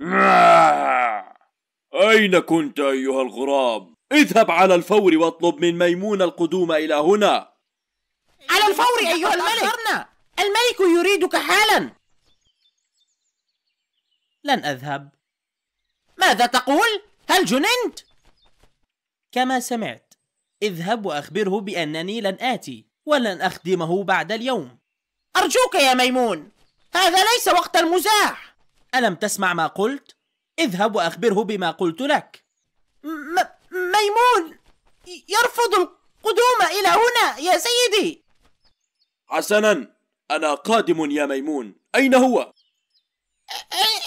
أين كنت أيها الغراب؟ اذهب على الفور واطلب من ميمون القدوم إلى هنا على الفور أيها الملك الملك يريدك حالا لن أذهب ماذا تقول؟ هل جننت؟ كما سمعت اذهب وأخبره بأنني لن آتي ولن أخدمه بعد اليوم أرجوك يا ميمون هذا ليس وقت المزاح ألم تسمع ما قلت؟ اذهب وأخبره بما قلت لك م- ميمون يرفض القدوم إلى هنا يا سيدي حسنا أنا قادم يا ميمون أين هو؟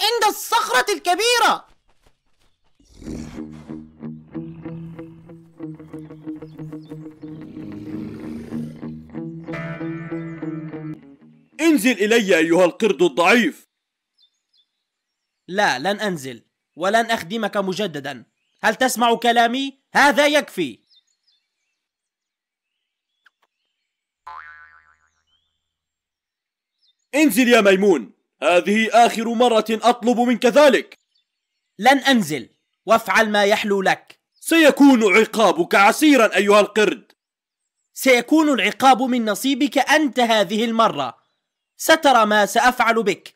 عند الصخرة الكبيرة انزل إلي أيها القرد الضعيف لا لن أنزل ولن أخدمك مجددا هل تسمع كلامي؟ هذا يكفي انزل يا ميمون هذه آخر مرة أطلب منك ذلك لن أنزل وافعل ما يحلو لك سيكون عقابك عسيرا أيها القرد سيكون العقاب من نصيبك أنت هذه المرة سترى ما سأفعل بك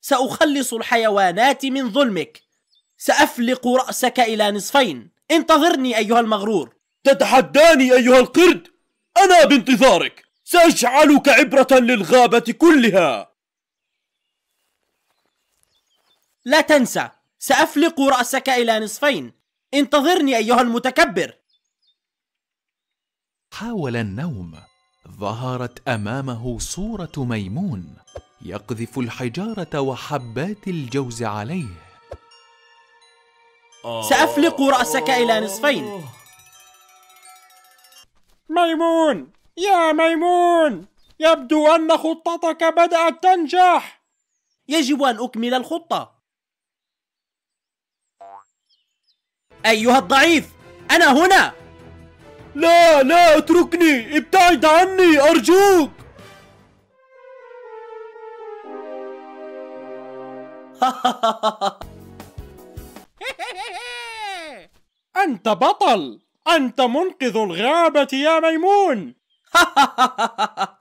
سأخلص الحيوانات من ظلمك سأفلق رأسك إلى نصفين انتظرني أيها المغرور تتحداني أيها القرد أنا بانتظارك سأجعلك عبرة للغابة كلها لا تنسى سأفلق رأسك إلى نصفين انتظرني أيها المتكبر حاول النوم ظهرت أمامه صورة ميمون يقذف الحجارة وحبات الجوز عليه آه. سأفلق رأسك إلى نصفين آه. ميمون يا ميمون يبدو أن خطتك بدأت تنجح يجب أن أكمل الخطة أيها الضعيف أنا هنا لا لا اتركني ابتعد عني أرجوك أنت بطل أنت منقذ الغابة يا ميمون